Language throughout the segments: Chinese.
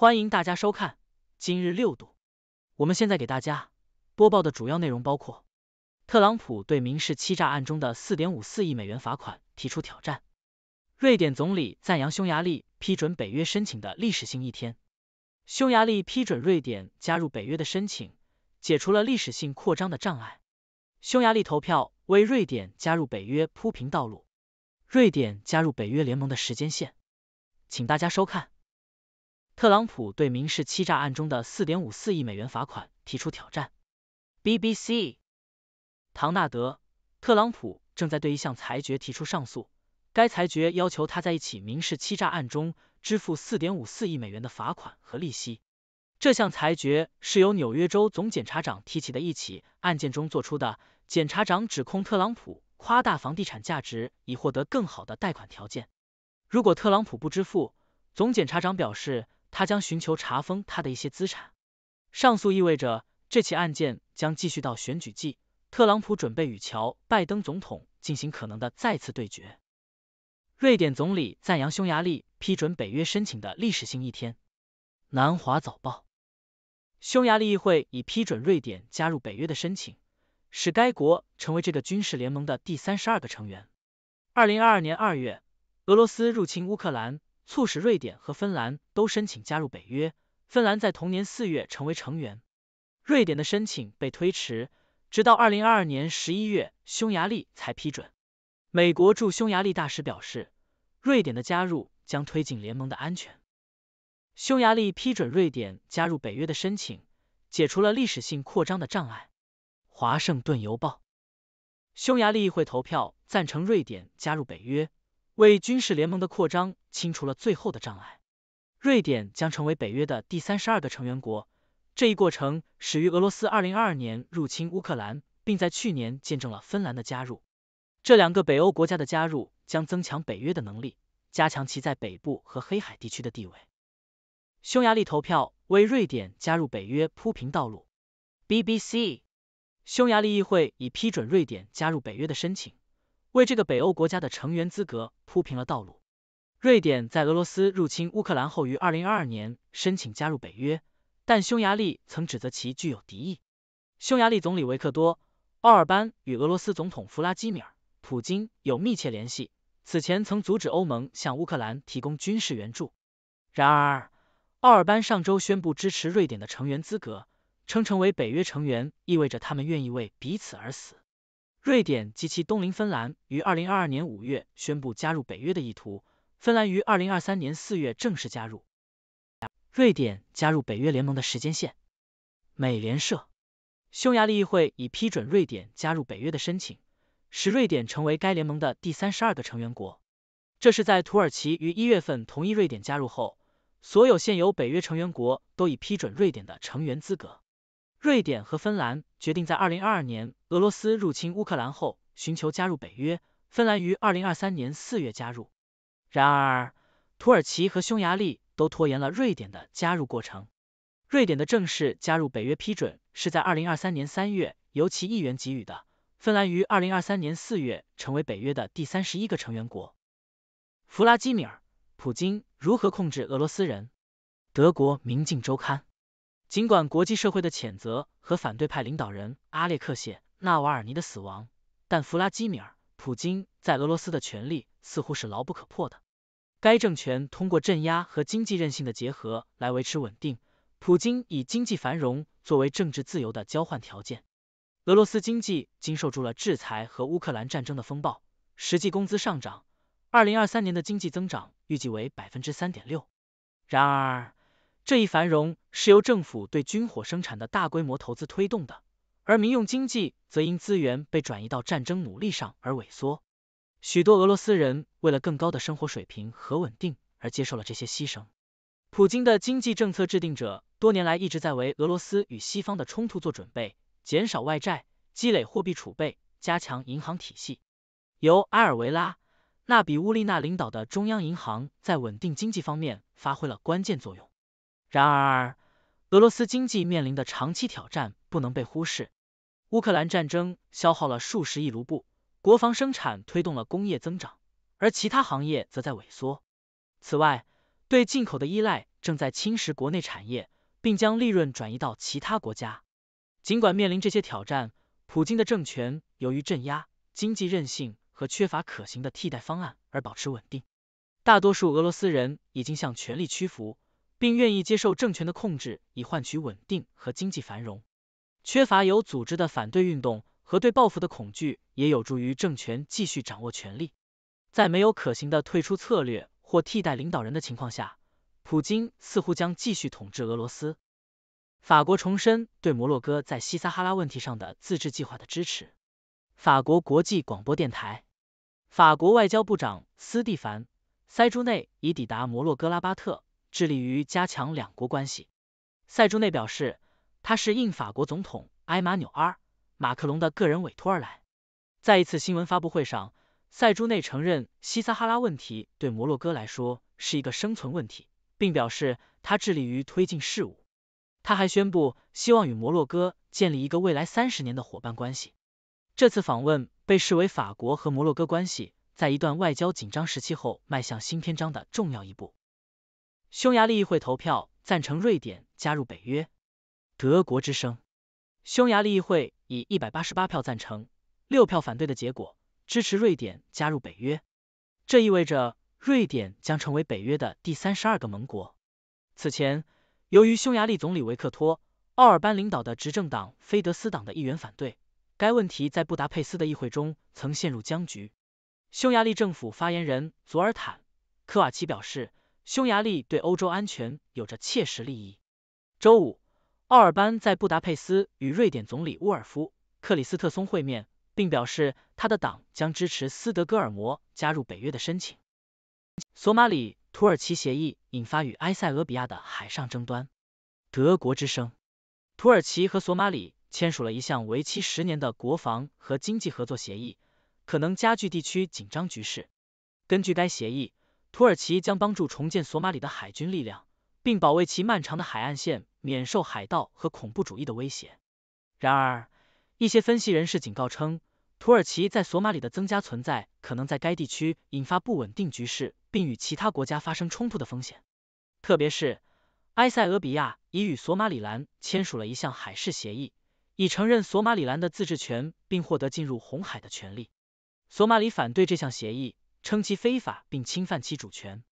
欢迎大家收看今日六度。我们现在给大家播报的主要内容包括：特朗普对民事欺诈案中的四点五四亿美元罚款提出挑战；瑞典总理赞扬匈牙利批准北约申请的历史性一天；匈牙利批准瑞典加入北约的申请，解除了历史性扩张的障碍；匈牙利投票为瑞典加入北约铺平道路；瑞典加入北约联盟的时间线，请大家收看。特朗普对民事欺诈案中的四点五四亿美元罚款提出挑战。BBC，唐纳德·特朗普正在对一项裁决提出上诉。该裁决要求他在一起民事欺诈案中支付四点五四亿美元的罚款和利息。这项裁决是由纽约州总检察长提起的一起案件中做出的。检察长指控特朗普夸大房地产价值以获得更好的贷款条件。如果特朗普不支付，总检察长表示。他将寻求查封他的一些资产。上诉意味着这起案件将继续到选举季。特朗普准备与乔·拜登总统进行可能的再次对决。瑞典总理赞扬匈牙利批准北约申请的历史性一天。南华早报：匈牙利议会已批准瑞典加入北约的申请，使该国成为这个军事联盟的第三十二个成员。二零二二年二月，俄罗斯入侵乌克兰。促使瑞典和芬兰都申请加入北约，芬兰在同年四月成为成员，瑞典的申请被推迟，直到二零二二年十一月，匈牙利才批准。美国驻匈牙利大使表示，瑞典的加入将推进联盟的安全。匈牙利批准瑞典加入北约的申请，解除了历史性扩张的障碍。华盛顿邮报，匈牙利议会投票赞成瑞典加入北约。为军事联盟的扩张清除了最后的障碍，瑞典将成为北约的第三十二个成员国。这一过程始于俄罗斯二零二二年入侵乌克兰，并在去年见证了芬兰的加入。这两个北欧国家的加入将增强北约的能力，加强其在北部和黑海地区的地位。匈牙利投票为瑞典加入北约铺平道路。BBC，匈牙利议会已批准瑞典加入北约的申请。为这个北欧国家的成员资格铺平了道路。瑞典在俄罗斯入侵乌克兰后于二零二二年申请加入北约，但匈牙利曾指责其具有敌意。匈牙利总理维克多·奥尔班与俄罗斯总统弗拉基米尔·普京有密切联系，此前曾阻止欧盟向乌克兰提供军事援助。然而，奥尔班上周宣布支持瑞典的成员资格，称成为北约成员意味着他们愿意为彼此而死。瑞典及其东邻芬兰于二零二二年五月宣布加入北约的意图，芬兰于二零二三年四月正式加入。瑞典加入北约联盟的时间线：美联社，匈牙利议会已批准瑞典加入北约的申请，使瑞典成为该联盟的第三十二个成员国。这是在土耳其于一月份同意瑞典加入后，所有现有北约成员国都已批准瑞典的成员资格。瑞典和芬兰。决定在二零二二年俄罗斯入侵乌克兰后寻求加入北约，芬兰于二零二三年四月加入。然而，土耳其和匈牙利都拖延了瑞典的加入过程。瑞典的正式加入北约批准是在二零二三年三月由其议员给予的。芬兰于二零二三年四月成为北约的第三十一个成员国。弗拉基米尔·普京如何控制俄罗斯人？德国《明镜周刊》。尽管国际社会的谴责和反对派领导人阿列克谢·纳瓦尔尼的死亡，但弗拉基米尔·普京在俄罗斯的权力似乎是牢不可破的。该政权通过镇压和经济韧性的结合来维持稳定。普京以经济繁荣作为政治自由的交换条件。俄罗斯经济经受住了制裁和乌克兰战争的风暴，实际工资上涨。二零二三年的经济增长预计为百分之三点六。然而，这一繁荣是由政府对军火生产的大规模投资推动的，而民用经济则因资源被转移到战争努力上而萎缩。许多俄罗斯人为了更高的生活水平和稳定而接受了这些牺牲。普京的经济政策制定者多年来一直在为俄罗斯与西方的冲突做准备，减少外债，积累货币储备，加强银行体系。由埃尔维拉·纳比乌利娜领导的中央银行在稳定经济方面发挥了关键作用。然而，俄罗斯经济面临的长期挑战不能被忽视。乌克兰战争消耗了数十亿卢布，国防生产推动了工业增长，而其他行业则在萎缩。此外，对进口的依赖正在侵蚀国内产业，并将利润转移到其他国家。尽管面临这些挑战，普京的政权由于镇压、经济韧性和缺乏可行的替代方案而保持稳定。大多数俄罗斯人已经向权力屈服。并愿意接受政权的控制，以换取稳定和经济繁荣。缺乏有组织的反对运动和对报复的恐惧，也有助于政权继续掌握权力。在没有可行的退出策略或替代领导人的情况下，普京似乎将继续统治俄罗斯。法国重申对摩洛哥在西撒哈拉问题上的自治计划的支持。法国国际广播电台。法国外交部长斯蒂凡·塞朱内已抵达摩洛哥拉巴特。致力于加强两国关系，塞朱内表示，他是应法国总统埃马纽尔·马克龙的个人委托而来。在一次新闻发布会上，塞朱内承认西撒哈拉问题对摩洛哥来说是一个生存问题，并表示他致力于推进事务。他还宣布希望与摩洛哥建立一个未来三十年的伙伴关系。这次访问被视为法国和摩洛哥关系在一段外交紧张时期后迈向新篇章的重要一步。匈牙利议会投票赞成瑞典加入北约，德国之声。匈牙利议会以一百八十八票赞成、六票反对的结果，支持瑞典加入北约。这意味着瑞典将成为北约的第三十二个盟国。此前，由于匈牙利总理维克托·奥尔班领导的执政党菲德斯党的议员反对，该问题在布达佩斯的议会中曾陷入僵局。匈牙利政府发言人佐尔坦·科瓦奇表示。匈牙利对欧洲安全有着切实利益。周五，奥尔班在布达佩斯与瑞典总理沃尔夫·克里斯特松会面，并表示他的党将支持斯德哥尔摩加入北约的申请。索马里土耳其协议引发与埃塞俄比亚的海上争端。德国之声：土耳其和索马里签署了一项为期十年的国防和经济合作协议，可能加剧地区紧张局势。根据该协议。土耳其将帮助重建索马里的海军力量，并保卫其漫长的海岸线免受海盗和恐怖主义的威胁。然而，一些分析人士警告称，土耳其在索马里的增加存在可能在该地区引发不稳定局势，并与其他国家发生冲突的风险。特别是，埃塞俄比亚已与索马里兰签署了一项海事协议，以承认索马里兰的自治权并获得进入红海的权利。索马里反对这项协议。称其非法并侵犯其主权，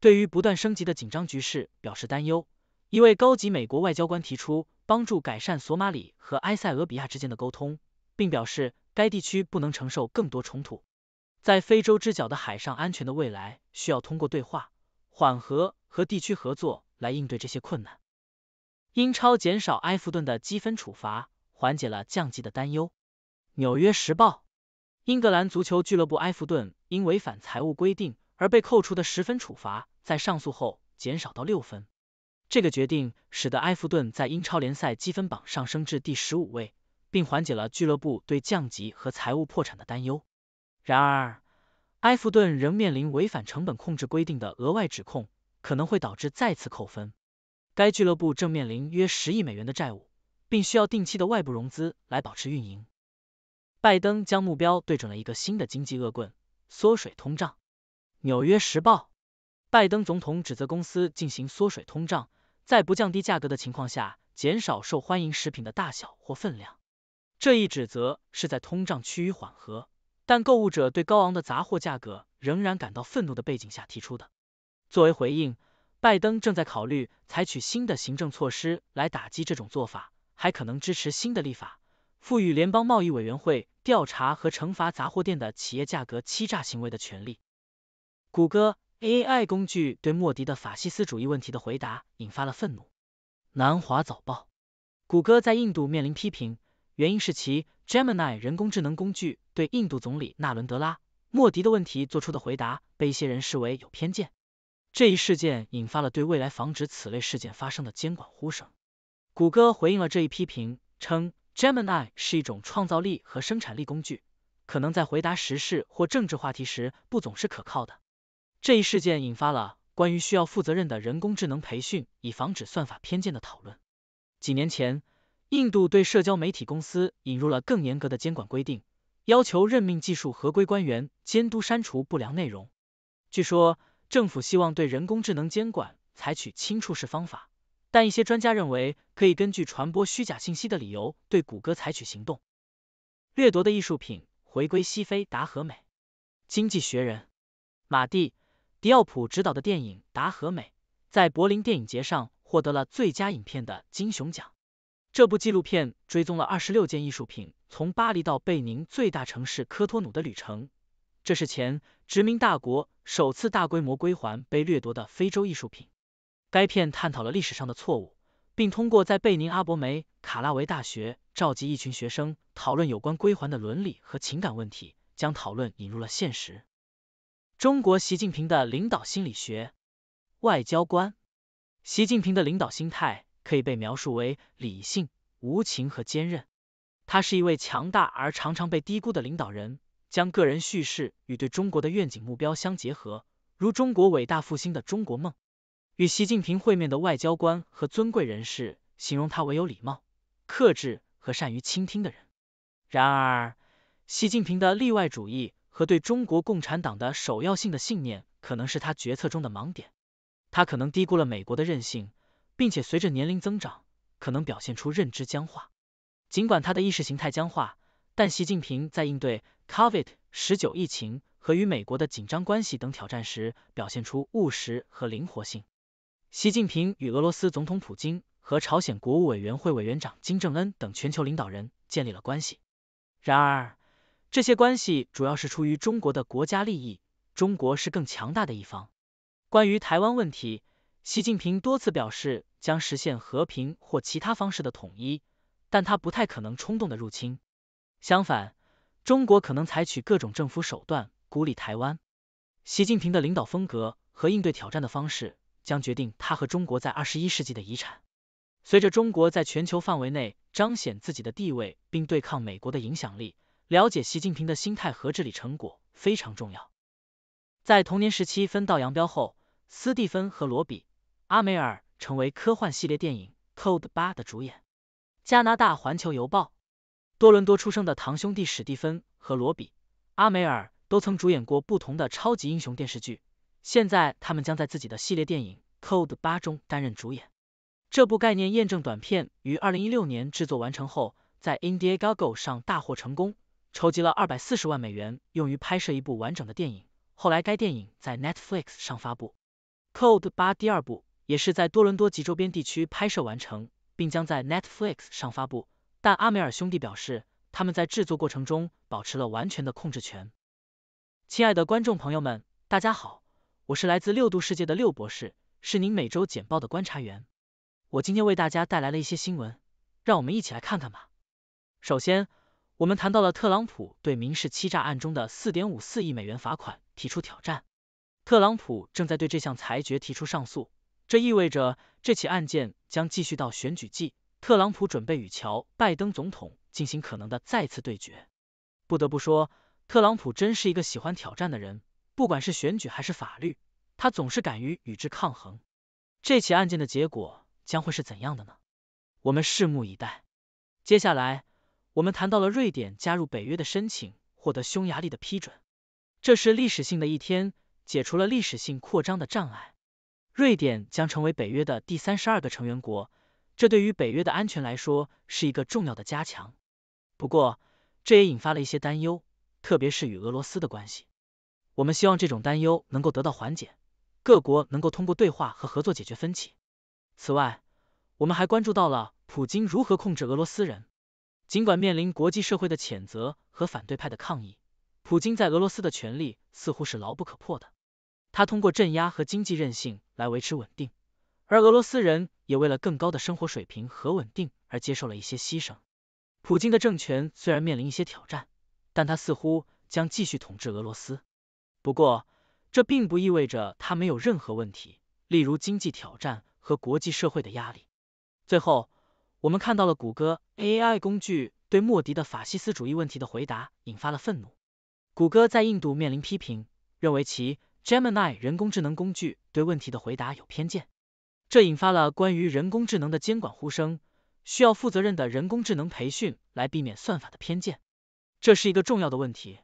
对于不断升级的紧张局势表示担忧。一位高级美国外交官提出帮助改善索马里和埃塞俄比亚之间的沟通，并表示该地区不能承受更多冲突。在非洲之角的海上安全的未来需要通过对话、缓和和地区合作来应对这些困难。英超减少埃弗顿的积分处罚，缓解了降级的担忧。纽约时报。英格兰足球俱乐部埃弗顿因违反财务规定而被扣除的十分处罚，在上诉后减少到六分。这个决定使得埃弗顿在英超联赛积分榜上升至第十五位，并缓解了俱乐部对降级和财务破产的担忧。然而，埃弗顿仍面临违反成本控制规定的额外指控，可能会导致再次扣分。该俱乐部正面临约十亿美元的债务，并需要定期的外部融资来保持运营。拜登将目标对准了一个新的经济恶棍——缩水通胀。《纽约时报》：拜登总统指责公司进行缩水通胀，在不降低价格的情况下减少受欢迎食品的大小或分量。这一指责是在通胀趋于缓和，但购物者对高昂的杂货价格仍然感到愤怒的背景下提出的。作为回应，拜登正在考虑采取新的行政措施来打击这种做法，还可能支持新的立法。赋予联邦贸易委员会调查和惩罚杂货店的企业价格欺诈行为的权利。谷歌 AI 工具对莫迪的法西斯主义问题的回答引发了愤怒。南华早报：谷歌在印度面临批评，原因是其 Gemini 人工智能工具对印度总理纳伦德拉·莫迪的问题做出的回答被一些人视为有偏见。这一事件引发了对未来防止此类事件发生的监管呼声。谷歌回应了这一批评，称。Gemini 是一种创造力和生产力工具，可能在回答时事或政治话题时不总是可靠的。这一事件引发了关于需要负责任的人工智能培训以防止算法偏见的讨论。几年前，印度对社交媒体公司引入了更严格的监管规定，要求任命技术合规官员监督删除不良内容。据说，政府希望对人工智能监管采取轻触式方法。但一些专家认为，可以根据传播虚假信息的理由对谷歌采取行动。掠夺的艺术品回归西非达和美，《经济学人》马蒂·迪奥普执导的电影《达和美》在柏林电影节上获得了最佳影片的金熊奖。这部纪录片追踪了二十六件艺术品从巴黎到贝宁最大城市科托努的旅程，这是前殖民大国首次大规模归还被掠夺的非洲艺术品。该片探讨了历史上的错误，并通过在贝宁阿伯梅卡拉维大学召集一群学生讨论有关归还的伦理和情感问题，将讨论引入了现实。中国习近平的领导心理学，外交官，习近平的领导心态可以被描述为理性、无情和坚韧。他是一位强大而常常被低估的领导人，将个人叙事与对中国的愿景目标相结合，如中国伟大复兴的中国梦。与习近平会面的外交官和尊贵人士形容他为有礼貌、克制和善于倾听的人。然而，习近平的例外主义和对中国共产党的首要性的信念可能是他决策中的盲点。他可能低估了美国的韧性，并且随着年龄增长，可能表现出认知僵化。尽管他的意识形态僵化，但习近平在应对 COVID 十九疫情和与美国的紧张关系等挑战时，表现出务实和灵活性。习近平与俄罗斯总统普京和朝鲜国务委员会委员长金正恩等全球领导人建立了关系。然而，这些关系主要是出于中国的国家利益。中国是更强大的一方。关于台湾问题，习近平多次表示将实现和平或其他方式的统一，但他不太可能冲动的入侵。相反，中国可能采取各种政府手段孤立台湾。习近平的领导风格和应对挑战的方式。将决定他和中国在二十一世纪的遗产。随着中国在全球范围内彰显自己的地位并对抗美国的影响力，了解习近平的心态和治理成果非常重要。在童年时期分道扬镳后，斯蒂芬和罗比·阿梅尔成为科幻系列电影《Code 八》的主演。加拿大《环球邮报》多伦多出生的堂兄弟史蒂芬和罗比·阿梅尔都曾主演过不同的超级英雄电视剧。现在，他们将在自己的系列电影《Code 八》中担任主演。这部概念验证短片于二零一六年制作完成后，在 Indiegogo 上大获成功，筹集了二百四十万美元，用于拍摄一部完整的电影。后来，该电影在 Netflix 上发布。《Code 八》第二部也是在多伦多及周边地区拍摄完成，并将在 Netflix 上发布。但阿梅尔兄弟表示，他们在制作过程中保持了完全的控制权。亲爱的观众朋友们，大家好。我是来自六度世界的六博士，是您每周简报的观察员。我今天为大家带来了一些新闻，让我们一起来看看吧。首先，我们谈到了特朗普对民事欺诈案中的四点五四亿美元罚款提出挑战。特朗普正在对这项裁决提出上诉，这意味着这起案件将继续到选举季。特朗普准备与乔·拜登总统进行可能的再次对决。不得不说，特朗普真是一个喜欢挑战的人。不管是选举还是法律，他总是敢于与之抗衡。这起案件的结果将会是怎样的呢？我们拭目以待。接下来，我们谈到了瑞典加入北约的申请获得匈牙利的批准，这是历史性的一天，解除了历史性扩张的障碍。瑞典将成为北约的第三十二个成员国，这对于北约的安全来说是一个重要的加强。不过，这也引发了一些担忧，特别是与俄罗斯的关系。我们希望这种担忧能够得到缓解，各国能够通过对话和合作解决分歧。此外，我们还关注到了普京如何控制俄罗斯人。尽管面临国际社会的谴责和反对派的抗议，普京在俄罗斯的权力似乎是牢不可破的。他通过镇压和经济韧性来维持稳定，而俄罗斯人也为了更高的生活水平和稳定而接受了一些牺牲。普京的政权虽然面临一些挑战，但他似乎将继续统治俄罗斯。不过，这并不意味着它没有任何问题，例如经济挑战和国际社会的压力。最后，我们看到了谷歌 AI 工具对莫迪的法西斯主义问题的回答引发了愤怒。谷歌在印度面临批评，认为其 Gemini 人工智能工具对问题的回答有偏见，这引发了关于人工智能的监管呼声，需要负责任的人工智能培训来避免算法的偏见。这是一个重要的问题，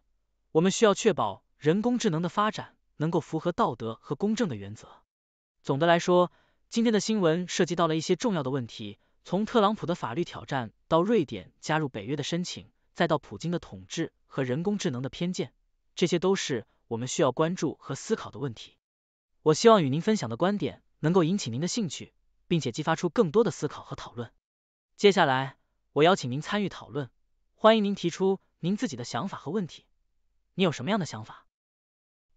我们需要确保。人工智能的发展能够符合道德和公正的原则。总的来说，今天的新闻涉及到了一些重要的问题，从特朗普的法律挑战到瑞典加入北约的申请，再到普京的统治和人工智能的偏见，这些都是我们需要关注和思考的问题。我希望与您分享的观点能够引起您的兴趣，并且激发出更多的思考和讨论。接下来，我邀请您参与讨论，欢迎您提出您自己的想法和问题。你有什么样的想法？